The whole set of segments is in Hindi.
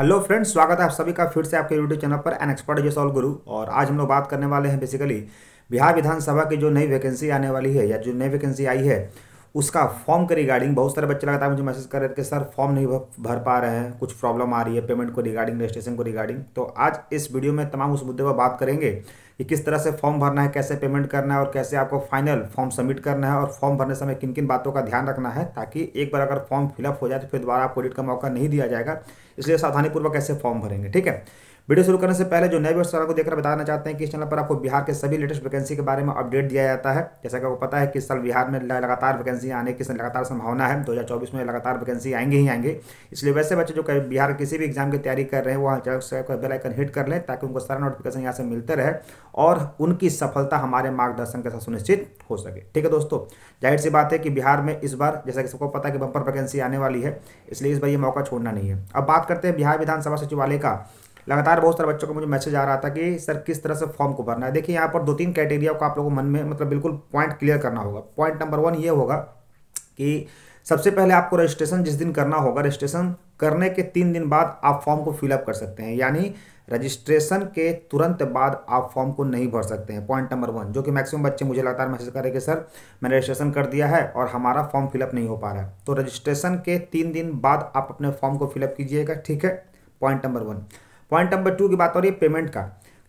हेलो फ्रेंड्स स्वागत है आप सभी का फिर से आपके यूट्यूब चैनल पर एन एक्सपर्ट जो सॉल्व गुरु और आज हम लोग बात करने वाले हैं बेसिकली बिहार विधानसभा की जो नई वैकेंसी आने वाली है या जो नई वैकेंसी आई है उसका फॉर्म के रिगार्डिंग बहुत सारे बच्चे लगातार मुझे मैसेज कर रहे थे सर फॉर्म नहीं भर पा रहे हैं कुछ प्रॉब्लम आ रही है पेमेंट को रिगार्डिंग रजिस्ट्रेशन को रिगार्डिंग तो आज इस वीडियो में तमाम उस मुद्दे पर बात करेंगे कि किस तरह से फॉर्म भरना है कैसे पेमेंट करना है और कैसे आपको फाइनल फॉर्म सबमिट करना है और फॉर्म भरने समय किन किन बातों का ध्यान रखना है ताकि एक बार अगर फॉर्म फिलअप हो जाए तो फिर दोबारा आपको एडिट का मौका नहीं दिया जाएगा इसलिए सावधानीपूर्वक कैसे फॉर्म भरेंगे ठीक है वीडियो शुरू करने से पहले जो नए व्यवस्था को देखकर बताना चाहते हैं कि इस चैनल पर आपको बिहार के सभी लेटेस्ट वैकेंसी के बारे में अपडेट दिया जाता है जैसा कि आपको पता है कि इस साल बिहार में लगातार वैकेंसी आने की लगातार संभावना है दो में लगातार वैकेंसी आएंगे ही आएंगे इसलिए वैसे बच्चे जो बिहार के किसी भी एग्जाम की तैयारी कर रहे हैं वहाँ जब बेलाइकन हिट कर लें ताकि उनको सारा नोटिफिकेशन यहाँ से मिलते रहे और उनकी सफलता हमारे मार्गदर्शन के साथ सुनिश्चित हो सके ठीक है दोस्तों जाहिर सी बात है कि बिहार में इस बार जैसा कि सबको पता है कि बंपर वैकेंसी आने वाली है इसलिए इस बार ये मौका छोड़ना नहीं है अब बात करते हैं बिहार विधानसभा सचिवालय का लगातार बहुत सारे बच्चों को मुझे मैसेज आ रहा था कि सर किस तरह से फॉर्म को भरना है देखिए यहाँ पर दो तीन क्राइटेरिया को आप लोगों को मन में मतलब बिल्कुल पॉइंट क्लियर करना होगा पॉइंट नंबर वन ये होगा कि सबसे पहले आपको रजिस्ट्रेशन जिस दिन करना होगा रजिस्ट्रेशन करने के तीन दिन बाद आप फॉर्म को फिलअप कर सकते हैं यानी रजिस्ट्रेशन के तुरंत बाद आप फॉर्म को नहीं भर सकते हैं पॉइंट नंबर वन जो कि मैक्सिमम बच्चे मुझे लगातार मैसेज करें कि सर मैंने रजिस्ट्रेशन कर दिया है और हमारा फॉर्म फिलअप नहीं हो पा रहा है तो रजिस्ट्रेशन के तीन दिन बाद आप अपने फॉर्म को फिलअप कीजिएगा ठीक है point number one point number two की बात हो रही है पेमेंट का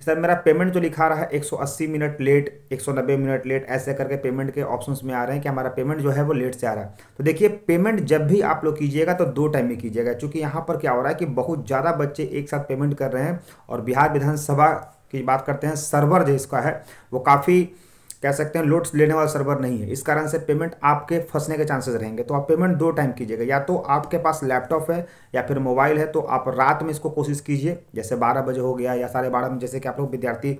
सर मेरा पेमेंट जो लिखा रहा है 180 मिनट लेट 190 मिनट लेट ऐसे करके पेमेंट के ऑप्शन में आ रहे हैं कि हमारा पेमेंट जो है वो लेट से आ रहा है तो देखिए पेमेंट जब भी आप लोग कीजिएगा तो दो टाइम में कीजिएगा क्योंकि यहाँ पर क्या हो रहा है कि बहुत ज़्यादा बच्चे एक साथ पेमेंट कर रहे हैं और बिहार विधानसभा की बात करते हैं सर्वर जो इसका है वो काफ़ी कह सकते हैं लोड्स लेने वाला सर्वर नहीं है इस कारण से पेमेंट आपके फंसने के चांसेस रहेंगे तो आप पेमेंट दो टाइम कीजिएगा या तो आपके पास लैपटॉप है या फिर मोबाइल है तो आप रात में इसको कोशिश कीजिए जैसे बारह बजे हो गया या साढ़े बारह में जैसे कि आप लोग विद्यार्थी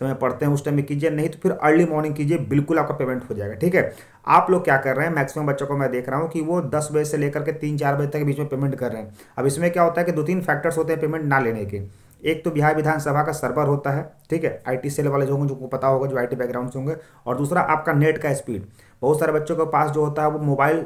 समय पढ़ते हैं उस टाइम में कीजिए नहीं तो फिर अर्ली मॉर्निंग कीजिए बिल्कुल आपका पेमेंट हो जाएगा ठीक है आप लोग क्या कर रहे हैं मैक्सिमम बच्चों को मैं देख रहा हूँ कि वो दस बजे से लेकर के तीन चार बजे तक के बीच में पेमेंट कर रहे हैं अब इसमें क्या होता है कि दो तीन फैक्टर्स होते हैं पेमेंट ना लेने के एक तो बिहार विधानसभा का सर्वर होता है ठीक है आईटी सेल वाले जो होंगे जो पता होगा जो आईटी बैकग्राउंड से होंगे और दूसरा आपका नेट का स्पीड बहुत सारे बच्चों के पास जो होता है वो मोबाइल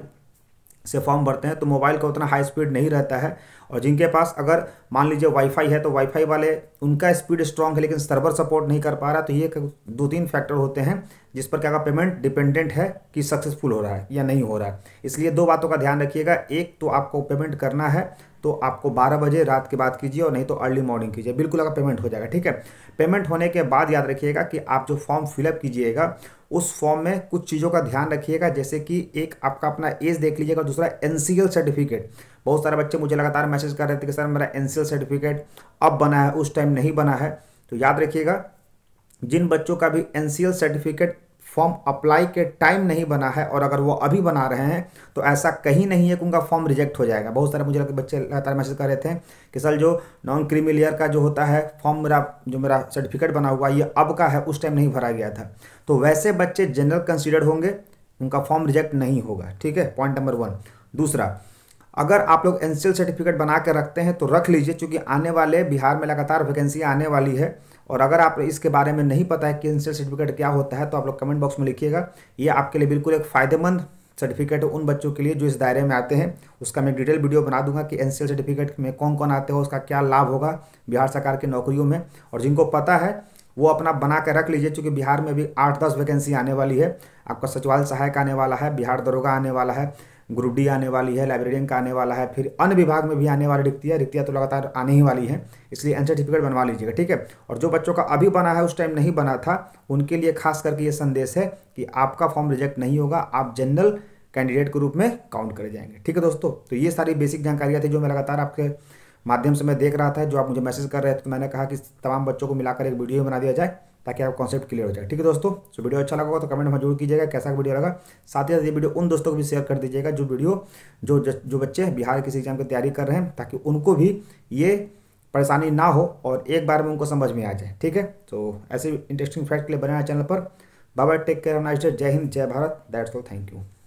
से फॉर्म भरते हैं तो मोबाइल का उतना हाई स्पीड नहीं रहता है और जिनके पास अगर मान लीजिए वाईफाई है तो वाईफाई वाले उनका स्पीड स्ट्रांग है लेकिन सर्वर सपोर्ट नहीं कर पा रहा तो ये दो तीन फैक्टर होते हैं जिस पर क्या का पेमेंट डिपेंडेंट है कि सक्सेसफुल हो रहा है या नहीं हो रहा है इसलिए दो बातों का ध्यान रखिएगा एक तो आपको पेमेंट करना है तो आपको 12 बजे रात के बाद कीजिए और नहीं तो अर्ली मॉर्निंग कीजिए बिल्कुल अगर पेमेंट हो जाएगा ठीक है पेमेंट होने के बाद याद रखिएगा कि आप जो फॉर्म फिलअप कीजिएगा उस फॉर्म में कुछ चीज़ों का ध्यान रखिएगा जैसे कि एक आपका अपना एज देख लीजिएगा दूसरा एन सर्टिफिकेट बहुत सारे बच्चे मुझे लगातार मैसेज कर रहे थे कि सर मेरा एन सर्टिफिकेट अब बना है उस टाइम नहीं बना है तो याद रखिएगा जिन बच्चों का भी एन सर्टिफिकेट फॉर्म अप्लाई के टाइम नहीं बना है और अगर वो अभी बना रहे हैं तो ऐसा कहीं नहीं है कि उनका फॉर्म रिजेक्ट हो जाएगा बहुत सारे मुझे लगता बच्चे लगातार मैसेज कर रहे थे कि सर जो नॉन क्रीमिलियर का जो होता है फॉर्म मेरा जो मेरा सर्टिफिकेट बना हुआ ये अब का है उस टाइम नहीं भरा गया था तो वैसे बच्चे जनरल कंसिडर्ड होंगे उनका फॉर्म रिजेक्ट नहीं होगा ठीक है पॉइंट नंबर वन दूसरा अगर आप लोग एन सर्टिफिकेट बना के रखते हैं तो रख लीजिए क्योंकि आने वाले बिहार में लगातार वैकेंसी आने वाली है और अगर आप इसके बारे में नहीं पता है कि एन सर्टिफिकेट क्या होता है तो आप लोग कमेंट बॉक्स में लिखिएगा ये आपके लिए बिल्कुल एक फ़ायदेमंद सर्टिफिकेट उन बच्चों के लिए जो इस दायरे में आते हैं उसका मैं डिटेल वीडियो बना दूंगा कि एन सर्टिफिकेट में कौन कौन आते हैं उसका क्या लाभ होगा बिहार सरकार की नौकरियों में और जिनको पता है वो अपना बना के रख लीजिए क्योंकि बिहार में भी आठ दस वैकेंसी आने वाली है आपका सचिवालय सहायक आने वाला है बिहार दरोगा आने वाला है ग्रुप डी आने वाली है लाइब्रेरियन का आने वाला है फिर अन्य विभाग में भी आने वाली रिक्तियाँ रिक्तियाँ तो लगातार आने ही वाली हैं इसलिए एन सर्टिफिकेट बनवा लीजिएगा ठीक है और जो बच्चों का अभी बना है उस टाइम नहीं बना था उनके लिए खास करके ये संदेश है कि आपका फॉर्म रिजेक्ट नहीं होगा आप जनरल कैंडिडेट के रूप में काउंट करे जाएंगे ठीक है दोस्तों तो ये सारी बेसिक जानकारियाँ थी जो मैं लगातार आपके माध्यम से मैं देख रहा था जो आप मुझे मैसेज कर रहे थे तो मैंने कहा कि तमाम बच्चों को मिलाकर एक वीडियो बना दिया जाए ताकि आपका कॉन्सेप्ट क्लियर हो जाए ठीक है दोस्तों सो वीडियो अच्छा लगा तो कमेंट में जरूर कीजिएगा कैसा वीडियो लगा साथ ही साथ ये वीडियो उन दोस्तों को भी शेयर कर दीजिएगा जो वीडियो जो जो बच्चे बिहार किसी एग्जाम की तैयारी कर रहे हैं ताकि उनको भी ये परेशानी ना हो और एक बार में उनको समझ में आ जाए ठीक है तो ऐसे इंटरेस्टिंग फैक्ट के लिए बनाया चैनल पर बाबा टेक केयर नाइस्टर जय हिंद जय Bharat that's all thank you